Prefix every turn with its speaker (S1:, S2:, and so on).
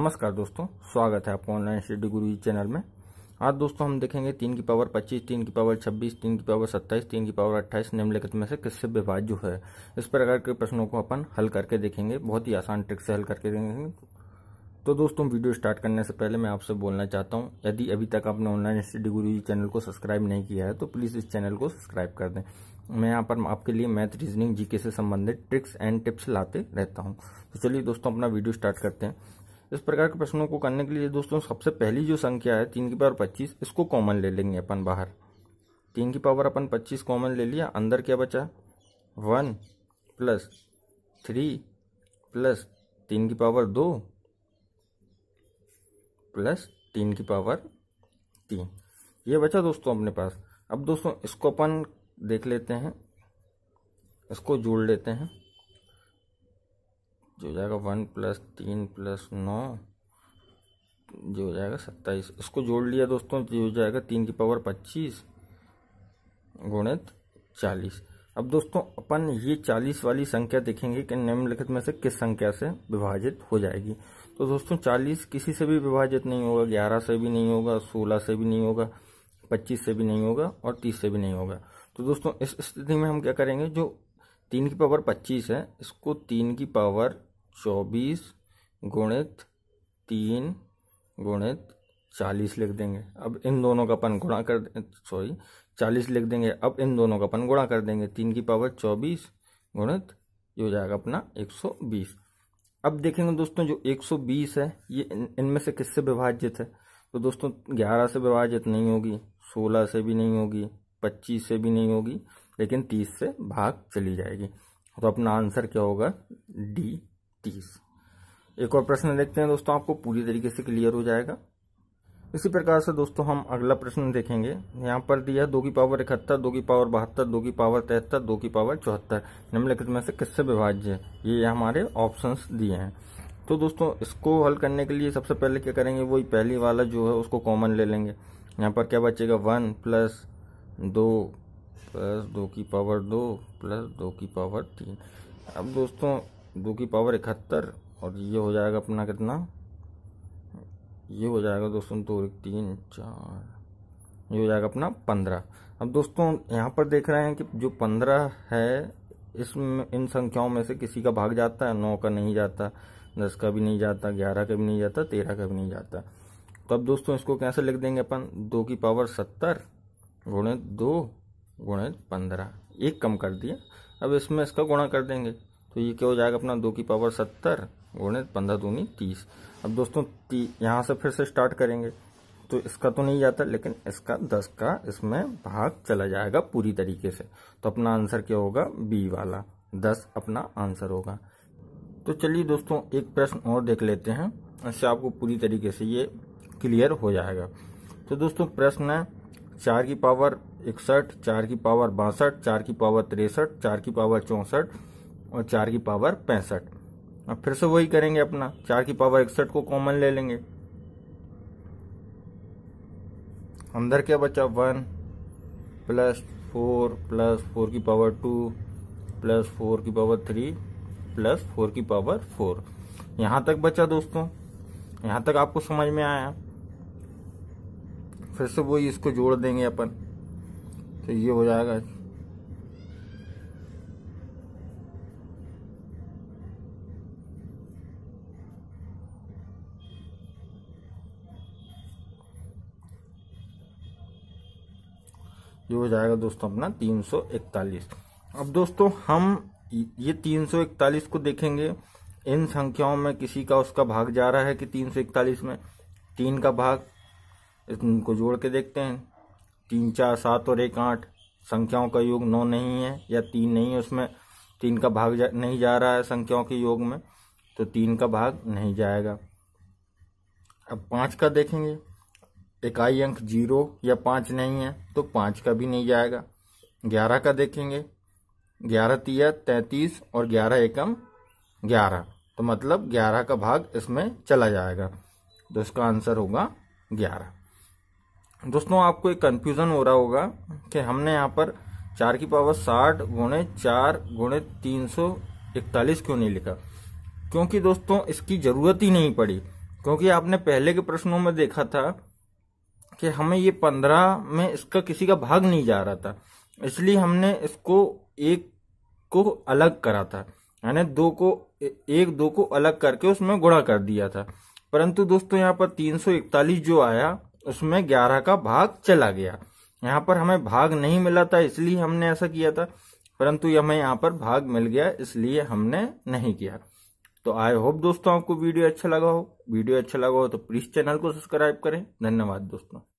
S1: नमस्कार दोस्तों स्वागत है आपको ऑनलाइन स्टडी गुरु चैनल में आज दोस्तों हम देखेंगे तीन की पावर पच्चीस तीन की पावर छब्बीस तीन की पावर सत्ताईस तीन की पावर अट्ठाईस निम्नलिखित में से किससे विभाज्य है इस प्रकार के प्रश्नों को अपन हल करके देखेंगे बहुत ही आसान ट्रिक से हल करके देखेंगे तो दोस्तों वीडियो स्टार्ट करने से पहले मैं आपसे बोलना चाहता हूँ यदि अभी तक आपने ऑनलाइन स्टडी गुरु चैनल को सब्सक्राइब नहीं किया है तो प्लीज़ इस चैनल को सब्सक्राइब कर दें मैं यहाँ पर आपके लिए मैथ रीजनिंग जीके से संबंधित ट्रिक्स एंड टिप्स लाते रहता हूँ तो चलिए दोस्तों अपना वीडियो स्टार्ट करते हैं इस प्रकार के प्रश्नों को करने के लिए दोस्तों सबसे पहली जो संख्या है तीन की पावर पच्चीस इसको कॉमन ले लेंगे अपन बाहर तीन की पावर अपन पच्चीस कॉमन ले लिया अंदर क्या बचा वन प्लस थ्री प्लस तीन की पावर दो प्लस तीन की पावर तीन ये बचा दोस्तों अपने पास अब दोस्तों इसको अपन देख लेते हैं इसको जोड़ लेते हैं जो हो जाएगा वन प्लस तीन प्लस नौ जो हो जाएगा सत्ताईस इसको जोड़ लिया दोस्तों जो तो हो जाएगा तीन की पावर पच्चीस गुणित चालीस अब दोस्तों अपन ये चालीस वाली संख्या देखेंगे कि निम्नलिखित में से किस संख्या से विभाजित हो जाएगी तो दोस्तों चालीस किसी से भी विभाजित नहीं होगा ग्यारह से भी नहीं होगा सोलह से भी नहीं होगा पच्चीस से भी नहीं होगा और तीस से भी नहीं होगा तो दोस्तों इस स्थिति में हम क्या करेंगे जो तीन की पावर पच्चीस है इसको तीन की पावर चौबीस गुणित तीन गुणित चालीस लिख देंगे अब इन दोनों का अपन गुणा कर सॉरी चालीस लिख देंगे अब इन दोनों का अपन गुणा कर देंगे तीन की पावर चौबीस गुणित ये हो जाएगा अपना एक सौ बीस अब देखेंगे दोस्तों जो एक सौ बीस है ये इनमें इन से किससे विभाजित है तो दोस्तों ग्यारह से विभाजित नहीं होगी सोलह से भी नहीं होगी पच्चीस से भी नहीं होगी लेकिन तीस से भाग चली जाएगी तो अपना आंसर क्या होगा डी तीस एक और प्रश्न देखते हैं दोस्तों आपको पूरी तरीके से क्लियर हो जाएगा इसी प्रकार से दोस्तों हम अगला प्रश्न देखेंगे यहाँ पर दिया दो की पावर इकहत्तर दो की पावर बहत्तर दो की पावर तिहत्तर दो की पावर चौहत्तर निम्नलिखित में से किससे विभाज्य ये हमारे ऑप्शंस दिए हैं तो दोस्तों इसको हल करने के लिए सबसे पहले क्या करेंगे वही पहली वाला जो है उसको कॉमन ले लेंगे यहाँ पर क्या बचेगा वन प्लस दो प्लस दो की पावर दो प्लस दो की पावर तीन अब दोस्तों दो की पावर इकहत्तर और ये हो जाएगा अपना कितना ये हो जाएगा दोस्तों दो एक तीन चार ये हो जाएगा अपना पंद्रह अब दोस्तों यहाँ पर देख रहे हैं कि जो पंद्रह है इसमें इन संख्याओं में से किसी का भाग जाता है नौ का नहीं जाता दस का भी नहीं जाता ग्यारह का भी नहीं जाता तेरह का भी नहीं जाता तो अब दोस्तों इसको कैसे लिख देंगे अपन दो की पावर सत्तर गुणित दो गुणित पंद्रह एक कम कर दिया अब इसमें इसका गुणा कर देंगे तो ये क्या हो जाएगा अपना दो की पावर सत्तर गुणित पंद्रह दूनी तीस अब दोस्तों यहाँ से फिर से स्टार्ट करेंगे तो इसका तो नहीं जाता लेकिन इसका दस का इसमें भाग चला जाएगा पूरी तरीके से तो अपना आंसर क्या होगा बी वाला दस अपना आंसर होगा तो चलिए दोस्तों एक प्रश्न और देख लेते हैं इससे आपको पूरी तरीके से ये क्लियर हो जाएगा तो दोस्तों प्रश्न है चार की पावर इकसठ चार की पावर बासठ चार की पावर तिरसठ चार की पावर चौंसठ और चार की पावर पैंसठ अब फिर से वही करेंगे अपना चार की पावर इकसठ को कॉमन ले लेंगे अंदर क्या बचा one plus four plus four की पावर टू प्लस फोर की पावर थ्री प्लस फोर की पावर फोर यहां तक बचा दोस्तों यहां तक आपको समझ में आया फिर से वही इसको जोड़ देंगे अपन तो ये हो जाएगा ये हो जाएगा दोस्तों अपना 341 अब दोस्तों हम ये 341 को देखेंगे इन संख्याओं में किसी का उसका भाग जा रहा है कि 341 में तीन का भाग इनको जोड़ के देखते हैं तीन चार सात और एक आठ संख्याओं का योग नौ नहीं है या तीन नहीं है उसमें तीन का भाग जा, नहीं जा रहा है संख्याओं के योग में तो तीन का भाग नहीं जाएगा अब पाँच का देखेंगे इकाई अंक जीरो या पांच नहीं है तो पांच का भी नहीं जाएगा ग्यारह का देखेंगे ग्यारह तीय तैंतीस और ग्यारह एकम ग्यारह तो मतलब ग्यारह का भाग इसमें चला जाएगा तो इसका आंसर होगा ग्यारह दोस्तों आपको एक कन्फ्यूज़न हो रहा होगा कि हमने यहाँ पर चार की पावर साठ गुणे चार गुणे तीन सौ इकतालीस क्यों नहीं लिखा क्योंकि दोस्तों इसकी ज़रूरत ही नहीं पड़ी क्योंकि आपने पहले के प्रश्नों में देखा था कि हमें ये पंद्रह में इसका किसी का भाग नहीं जा रहा था इसलिए हमने इसको एक को अलग करा था यानी दो को एक दो को अलग करके उसमें गुणा कर दिया था परंतु दोस्तों यहाँ पर 341 जो आया उसमें 11 का भाग चला गया यहाँ पर हमें भाग नहीं मिला था इसलिए हमने ऐसा किया था परंतु हमें यहाँ पर भाग मिल गया इसलिए हमने नहीं किया तो आई होप दोस्तों आपको वीडियो अच्छा लगा हो वीडियो अच्छा लगा हो तो प्लीज चैनल को सब्सक्राइब करें धन्यवाद दोस्तों